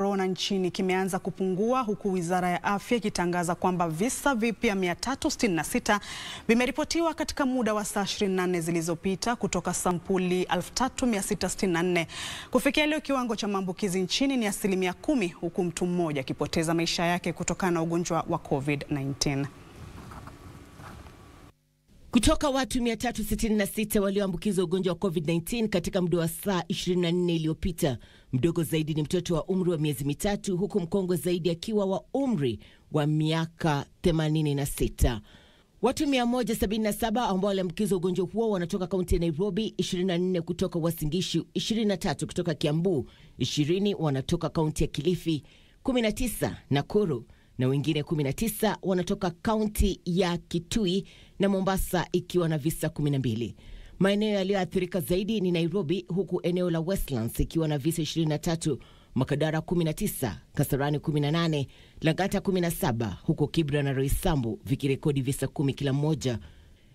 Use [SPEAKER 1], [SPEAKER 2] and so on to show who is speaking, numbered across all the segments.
[SPEAKER 1] korona nchini kimeanza kupungua huku wizara ya afya ikitangaza kwamba visa vipya 366 vimeripotiwa katika muda wa saa 24 zilizopita kutoka sampuli 3664. Kufikia leo kiwango cha maambukizi nchini ni asilimia kumi huku mtu mmoja akipoteza maisha yake kutokana na ugonjwa wa COVID-19. Kutoka watu 366 walioambukizwa ugonjwa
[SPEAKER 2] wa COVID-19 katika muda wa saa 24 iliyopita Mdogo zaidi ni mtoto wa umri wa miezi mitatu, huku mkongwe zaidi akiwa wa umri wa miaka 86. Watu 177 ambao waliambukizwa ugonjwa huo wanatoka kaunti ya Nairobi, 24 kutoka Wasingishu, 23 kutoka Kiambu, 20 wanatoka kaunti ya Kilifi, 19 Nakuru na wengine 19 wanatoka kaunti ya Kitui na Mombasa, ikiwa na visa 12. Maeneo yaliyoathirika zaidi ni Nairobi, huku eneo la Westlands ikiwa na visa 23, Makadara 19, Kasarani 18, Langata 17, huku Kibra na Roysambu vikirekodi visa kumi kila mmoja.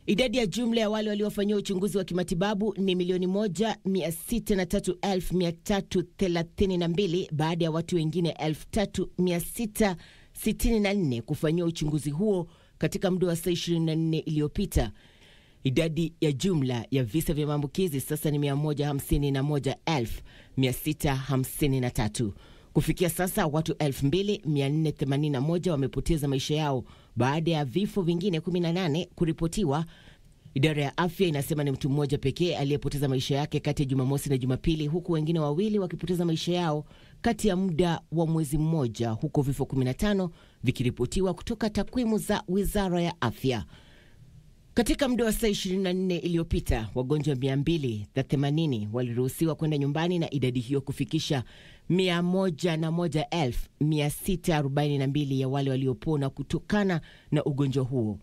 [SPEAKER 2] Idadi ya jumla ya wale waliofanyiwa uchunguzi wa kimatibabu ni milioni 1,603,332 baada ya watu wengine 3,664 kufanyiwa uchunguzi huo katika muda wa saa 24 iliyopita. Idadi ya jumla ya visa vya maambukizi sasa ni 151,653. Kufikia sasa watu 2481 wamepoteza maisha yao baada ya vifo vingine 18 kuripotiwa. Idara ya afya inasema ni mtu mmoja pekee aliyepoteza maisha yake kati ya Jumamosi na Jumapili, huku wengine wawili wakipoteza maisha yao kati ya muda wa mwezi mmoja, huku vifo 15 vikiripotiwa kutoka takwimu za wizara ya afya. Katika muda wa saa 24 iliyopita wagonjwa 280 waliruhusiwa kwenda nyumbani na idadi hiyo kufikisha 101,642 ya wale waliopona kutokana na ugonjwa huo.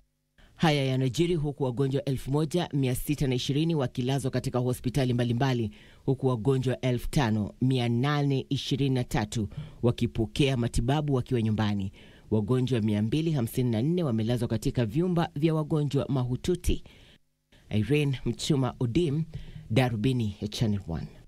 [SPEAKER 2] Haya yanajiri huku wagonjwa 1620 wakilazwa katika hospitali mbalimbali huku wagonjwa 5823 wakipokea matibabu wakiwa nyumbani wagonjwa 254 wamelazwa katika vyumba vya wagonjwa mahututi. Irene Mchuma Odim, Darubini ya Channel 1.